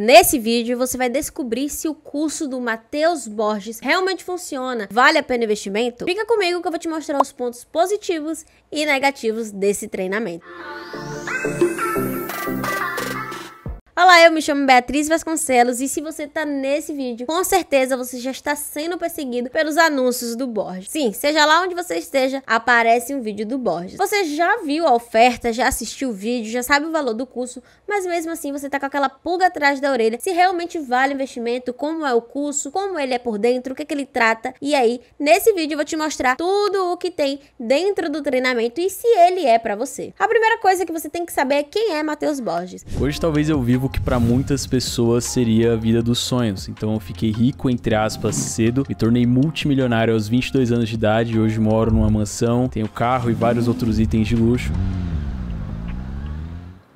Nesse vídeo você vai descobrir se o curso do Matheus Borges realmente funciona, vale a pena o investimento? Fica comigo que eu vou te mostrar os pontos positivos e negativos desse treinamento. Olá, eu me chamo Beatriz Vasconcelos e se você tá nesse vídeo, com certeza você já está sendo perseguido pelos anúncios do Borges. Sim, seja lá onde você esteja, aparece um vídeo do Borges. Você já viu a oferta, já assistiu o vídeo, já sabe o valor do curso, mas mesmo assim você tá com aquela pulga atrás da orelha se realmente vale o investimento, como é o curso, como ele é por dentro, o que, é que ele trata. E aí, nesse vídeo eu vou te mostrar tudo o que tem dentro do treinamento e se ele é para você. A primeira coisa que você tem que saber é quem é Matheus Borges. Hoje talvez eu vivo o que que para muitas pessoas seria a vida dos sonhos. Então eu fiquei rico, entre aspas, cedo, me tornei multimilionário aos 22 anos de idade, hoje moro numa mansão, tenho carro e vários outros itens de luxo.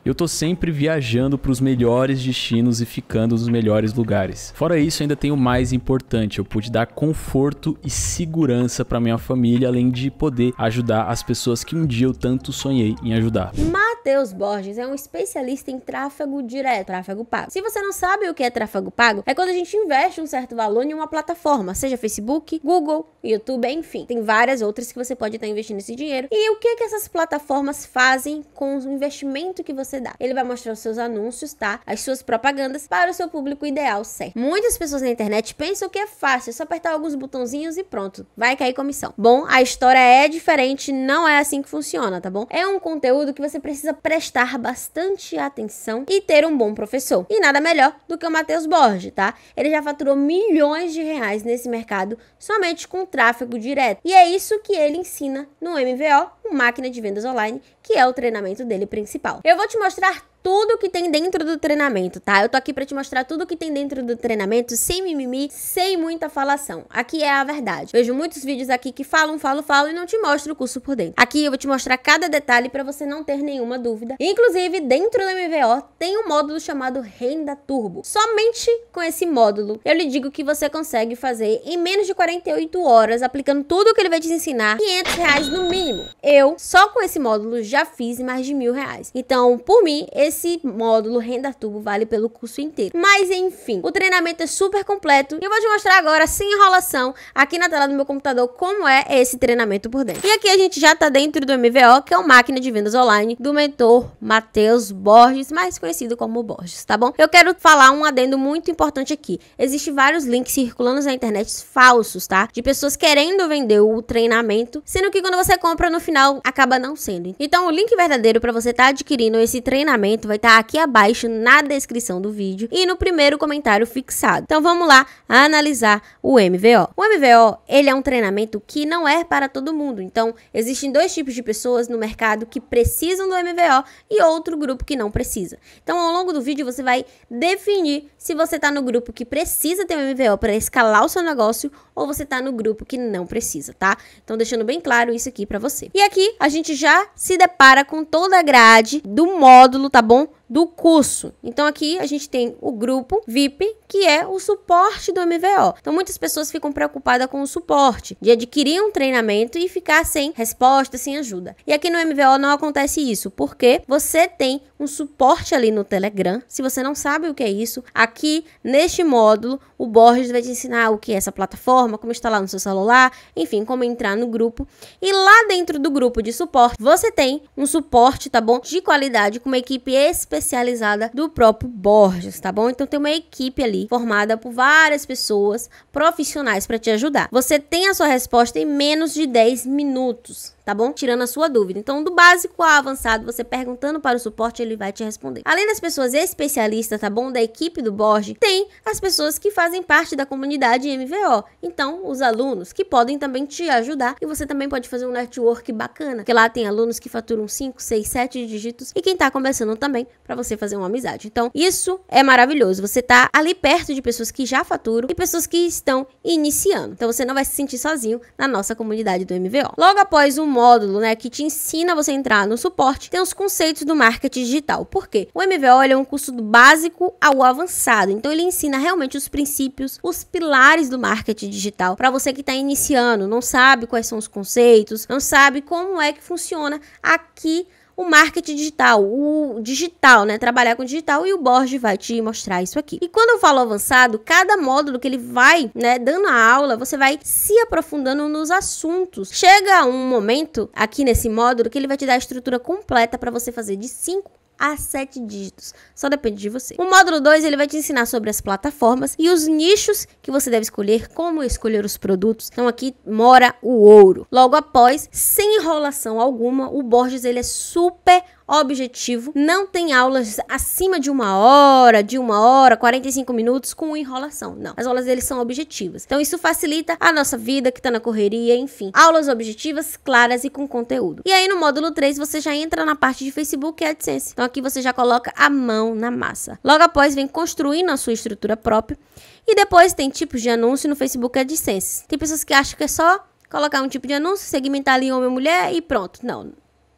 Eu tô sempre viajando para os melhores destinos e ficando nos melhores lugares. Fora isso, ainda tem o mais importante, eu pude dar conforto e segurança para minha família, além de poder ajudar as pessoas que um dia eu tanto sonhei em ajudar. Matheus Borges é um especialista em tráfego direto, tráfego pago. Se você não sabe o que é tráfego pago, é quando a gente investe um certo valor em uma plataforma, seja Facebook, Google, YouTube, enfim. Tem várias outras que você pode estar investindo esse dinheiro. E o que, é que essas plataformas fazem com o investimento que você ele vai mostrar os seus anúncios, tá? As suas propagandas para o seu público ideal certo. Muitas pessoas na internet pensam que é fácil, é só apertar alguns botãozinhos e pronto, vai cair comissão. Bom, a história é diferente, não é assim que funciona, tá bom? É um conteúdo que você precisa prestar bastante atenção e ter um bom professor. E nada melhor do que o Matheus Borges, tá? Ele já faturou milhões de reais nesse mercado somente com tráfego direto. E é isso que ele ensina no MVO, Máquina de Vendas Online, que é o treinamento dele principal. Eu vou te m o s t a r tudo que tem dentro do treinamento, tá? Eu tô aqui para te mostrar tudo que tem dentro do treinamento, sem mimimi, sem muita falação. Aqui é a verdade. Vejo muitos vídeos aqui que falam, falam, falam e não te mostro o curso por dentro. Aqui eu vou te mostrar cada detalhe para você não ter nenhuma dúvida. Inclusive, dentro do MVO tem um módulo chamado Renda Turbo. Somente com esse módulo, eu lhe digo que você consegue fazer em menos de 48 horas, aplicando tudo o que ele vai te ensinar, 500 reais no mínimo. Eu, só com esse módulo, já fiz mais de mil reais. Então, por mim, esse esse módulo Renda Turbo vale pelo curso inteiro. Mas enfim, o treinamento é super completo e eu vou te mostrar agora, sem enrolação, aqui na tela do meu computador, como é esse treinamento por dentro. E aqui a gente já tá dentro do MVO, que é o Máquina de Vendas Online, do mentor Matheus Borges, mais conhecido como Borges, tá bom? Eu quero falar um adendo muito importante aqui. Existem vários links circulando na internet falsos, tá? De pessoas querendo vender o treinamento, sendo que quando você compra no final acaba não sendo. Então o link verdadeiro para você estar tá adquirindo esse treinamento vai estar tá aqui abaixo na descrição do vídeo e no primeiro comentário fixado. Então vamos lá analisar o MVO. O MVO, ele é um treinamento que não é para todo mundo. Então, existem dois tipos de pessoas no mercado que precisam do MVO e outro grupo que não precisa. Então, ao longo do vídeo você vai definir se você está no grupo que precisa ter o MVO para escalar o seu negócio ou você está no grupo que não precisa, tá? Então, deixando bem claro isso aqui para você. E aqui a gente já se depara com toda a grade do módulo, tá bom? bom? Do curso. Então aqui a gente tem o grupo VIP, que é o suporte do MVO. Então muitas pessoas ficam preocupadas com o suporte, de adquirir um treinamento e ficar sem resposta, sem ajuda. E aqui no MVO não acontece isso, porque você tem um suporte ali no Telegram. Se você não sabe o que é isso, aqui neste módulo o Borges vai te ensinar o que é essa plataforma, como instalar no seu celular, enfim, como entrar no grupo. E lá dentro do grupo de suporte, você tem um suporte, tá bom? De qualidade, com uma equipe especializada do próprio Borges, tá bom? Então tem uma equipe ali formada por várias pessoas profissionais para te ajudar. Você tem a sua resposta em menos de 10 minutos tá bom? Tirando a sua dúvida. Então, do básico ao avançado, você perguntando para o suporte, ele vai te responder. Além das pessoas especialistas, tá bom? Da equipe do Borges, tem as pessoas que fazem parte da comunidade MVO. Então, os alunos que podem também te ajudar e você também pode fazer um network bacana, que lá tem alunos que faturam 5, 6, 7 dígitos e quem tá começando também para você fazer uma amizade. Então, isso é maravilhoso. Você tá ali perto de pessoas que já faturam e pessoas que estão iniciando. Então, você não vai se sentir sozinho na nossa comunidade do MVO. Logo após o módulo, né, que te ensina você entrar no suporte, tem os conceitos do marketing digital. Por quê? O MVO é um curso do básico ao avançado. Então ele ensina realmente os princípios, os pilares do marketing digital para você que está iniciando, não sabe quais são os conceitos, não sabe como é que funciona aqui o marketing digital, o digital, né? Trabalhar com digital e o Borges vai te mostrar isso aqui. E quando eu falo avançado, cada módulo que ele vai, né, dando a aula, você vai se aprofundando nos assuntos. Chega um momento aqui nesse módulo que ele vai te dar a estrutura completa para você fazer de 5 a 7 dígitos. Só depende de você. O módulo 2 ele vai te ensinar sobre as plataformas e os nichos que você deve escolher, como escolher os produtos. Então aqui mora o ouro. Logo após, sem enrolação alguma, o Borges ele é super objetivo. Não tem aulas acima de uma hora, de uma hora, 45 minutos com enrolação. Não. As aulas deles são objetivas. Então isso facilita a nossa vida que tá na correria, enfim. Aulas objetivas, claras e com conteúdo. E aí no módulo 3 você já entra na parte de Facebook e AdSense. Então aqui você já coloca a mão na massa. Logo após vem construindo a sua estrutura própria. E depois tem tipos de anúncio no Facebook AdSense. Tem pessoas que acham que é só colocar um tipo de anúncio, segmentar ali homem e mulher e pronto. Não,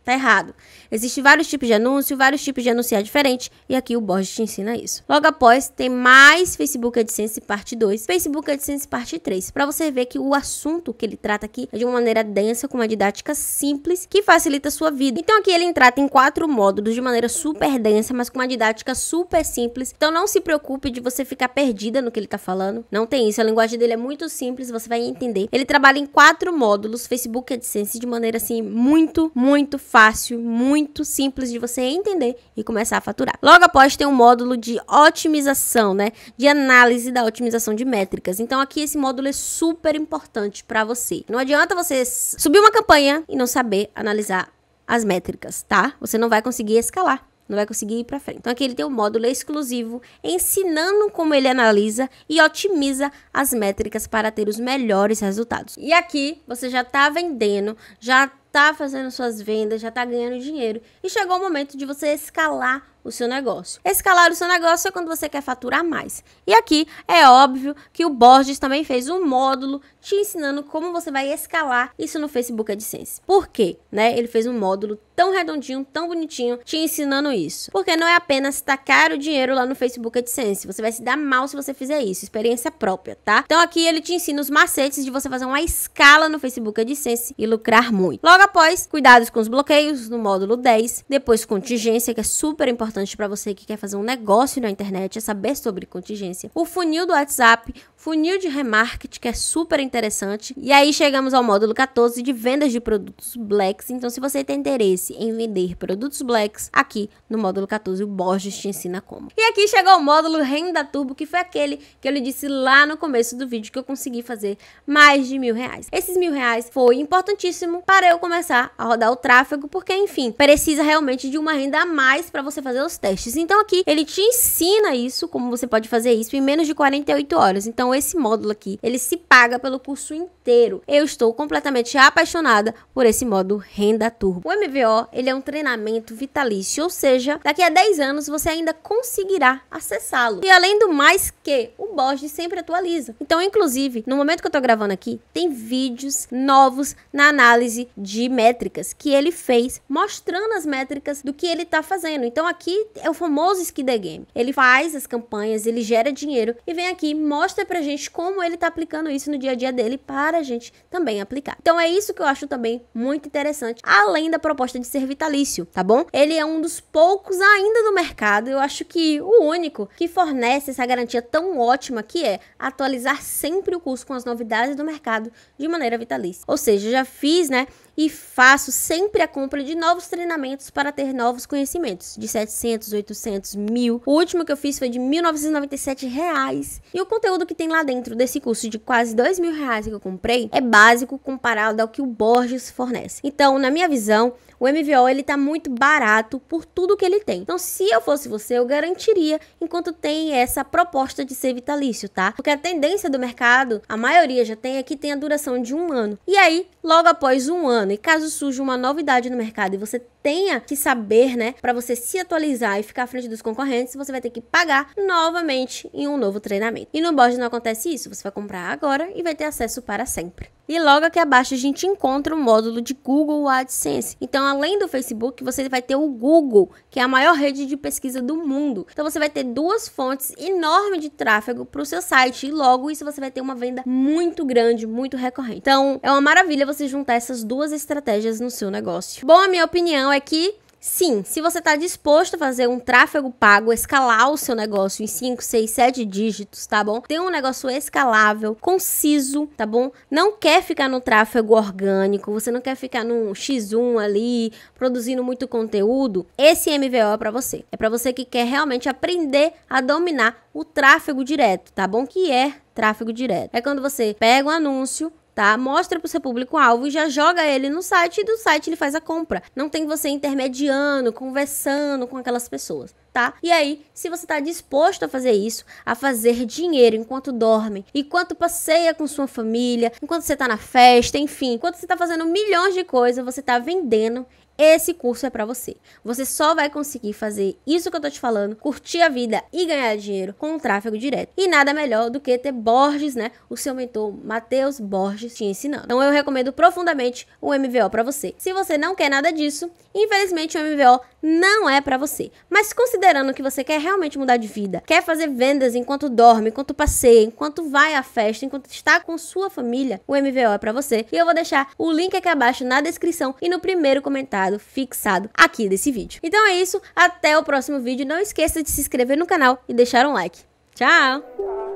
Tá errado. Existem vários tipos de anúncio, vários tipos de anunciar diferente e aqui o Borges te ensina isso. Logo após, tem mais Facebook AdSense parte 2, Facebook AdSense parte 3, para você ver que o assunto que ele trata aqui é de uma maneira densa, com uma didática simples, que facilita a sua vida. Então aqui ele trata em quatro módulos de maneira super densa, mas com uma didática super simples. Então não se preocupe de você ficar perdida no que ele tá falando. Não tem isso, a linguagem dele é muito simples, você vai entender. Ele trabalha em quatro módulos Facebook AdSense de maneira assim muito, muito fácil fácil, muito simples de você entender e começar a faturar. Logo após tem um módulo de otimização, né? De análise da otimização de métricas. Então aqui esse módulo é super importante para você. Não adianta você subir uma campanha e não saber analisar as métricas, tá? Você não vai conseguir escalar não vai conseguir ir para frente. Então aqui ele tem um módulo exclusivo ensinando como ele analisa e otimiza as métricas para ter os melhores resultados. E aqui você já está vendendo, já tá fazendo suas vendas, já tá ganhando dinheiro e chegou o momento de você escalar o seu negócio. Escalar o seu negócio é quando você quer faturar mais. E aqui é óbvio que o Borges também fez um módulo te ensinando como você vai escalar isso no Facebook AdSense. Por quê? Né? Ele fez um módulo tão redondinho, tão bonitinho, te ensinando isso. Porque não é apenas tacar o dinheiro lá no Facebook AdSense. Você vai se dar mal se você fizer isso. Experiência própria, tá? Então aqui ele te ensina os macetes de você fazer uma escala no Facebook AdSense e lucrar muito. Logo após, cuidados com os bloqueios no módulo 10. Depois, contingência, que é super importante importante para você que quer fazer um negócio na internet é saber sobre contingência. O funil do WhatsApp, funil de remarketing, que é super interessante. E aí chegamos ao módulo 14 de vendas de produtos blacks. Então, se você tem interesse em vender produtos blacks, aqui no módulo 14 o Borges te ensina como. E aqui chegou o módulo Renda Turbo, que foi aquele que eu lhe disse lá no começo do vídeo que eu consegui fazer mais de mil reais. Esses mil reais foi importantíssimo para eu começar a rodar o tráfego, porque enfim, precisa realmente de uma renda a mais para você fazer fazer os testes. Então aqui ele te ensina isso, como você pode fazer isso em menos de 48 horas. Então esse módulo aqui, ele se paga pelo curso inteiro. Eu estou completamente apaixonada por esse módulo Renda Turbo. O MVO, ele é um treinamento vitalício, ou seja, daqui a 10 anos você ainda conseguirá acessá-lo. E além do mais que, o Borges sempre atualiza. Então, inclusive, no momento que eu tô gravando aqui, tem vídeos novos na análise de métricas que ele fez, mostrando as métricas do que ele tá fazendo. Então aqui aqui é o famoso Skid Game. Ele faz as campanhas, ele gera dinheiro e vem aqui mostra pra gente como ele tá aplicando isso no dia a dia dele para a gente também aplicar. Então é isso que eu acho também muito interessante, além da proposta de ser vitalício, tá bom? Ele é um dos poucos ainda no mercado, eu acho que o único que fornece essa garantia tão ótima que é atualizar sempre o curso com as novidades do mercado de maneira vitalícia. Ou seja, já fiz, né, e faço sempre a compra de novos treinamentos para ter novos conhecimentos, de 700, 800, mil. O último que eu fiz foi de 1997 reais. E o conteúdo que tem lá dentro desse curso de quase 2 mil reais que eu comprei é básico comparado ao que o Borges fornece. Então, na minha visão, o MVO ele tá muito barato por tudo que ele tem. Então, se eu fosse você, eu garantiria enquanto tem essa proposta de ser vitalício, tá? Porque a tendência do mercado, a maioria já tem, é que tem a duração de um ano. E aí, logo após um ano, e caso surja uma novidade no mercado e você tenha que saber, né, para você se atualizar e ficar à frente dos concorrentes, você vai ter que pagar novamente em um novo treinamento. E no Bode não acontece isso, você vai comprar agora e vai ter acesso para sempre. E logo aqui abaixo a gente encontra o módulo de Google AdSense. Então, além do Facebook, você vai ter o Google, que é a maior rede de pesquisa do mundo. Então, você vai ter duas fontes enormes de tráfego para o seu site e logo isso você vai ter uma venda muito grande, muito recorrente. Então, é uma maravilha você juntar essas duas estratégias no seu negócio. Bom, a minha opinião é é que Sim, se você está disposto a fazer um tráfego pago, escalar o seu negócio em 5, 6, 7 dígitos, tá bom? Tem um negócio escalável, conciso, tá bom? Não quer ficar no tráfego orgânico, você não quer ficar num X1 ali, produzindo muito conteúdo. Esse MVO é para você. É para você que quer realmente aprender a dominar o tráfego direto, tá bom? Que é tráfego direto. É quando você pega um anúncio, tá? Mostra pro seu público-alvo e já joga ele no site e do site ele faz a compra. Não tem você intermediando, conversando com aquelas pessoas. Tá? E aí, se você está disposto a fazer isso, a fazer dinheiro enquanto dorme, enquanto passeia com sua família, enquanto você está na festa, enfim, enquanto você está fazendo milhões de coisas, você está vendendo esse curso é para você. Você só vai conseguir fazer isso que eu tô te falando, curtir a vida e ganhar dinheiro com tráfego direto. E nada melhor do que ter Borges, né? O seu mentor Matheus Borges te ensinando. Então eu recomendo profundamente o MVO para você. Se você não quer nada disso, infelizmente o MVO não é para você. Mas considerando que você quer realmente mudar de vida, quer fazer vendas enquanto dorme, enquanto passeia, enquanto vai à festa, enquanto está com sua família, o MVO é para você. E eu vou deixar o link aqui abaixo na descrição e no primeiro comentário fixado aqui desse vídeo. Então é isso, até o próximo vídeo. Não esqueça de se inscrever no canal e deixar um like. Tchau!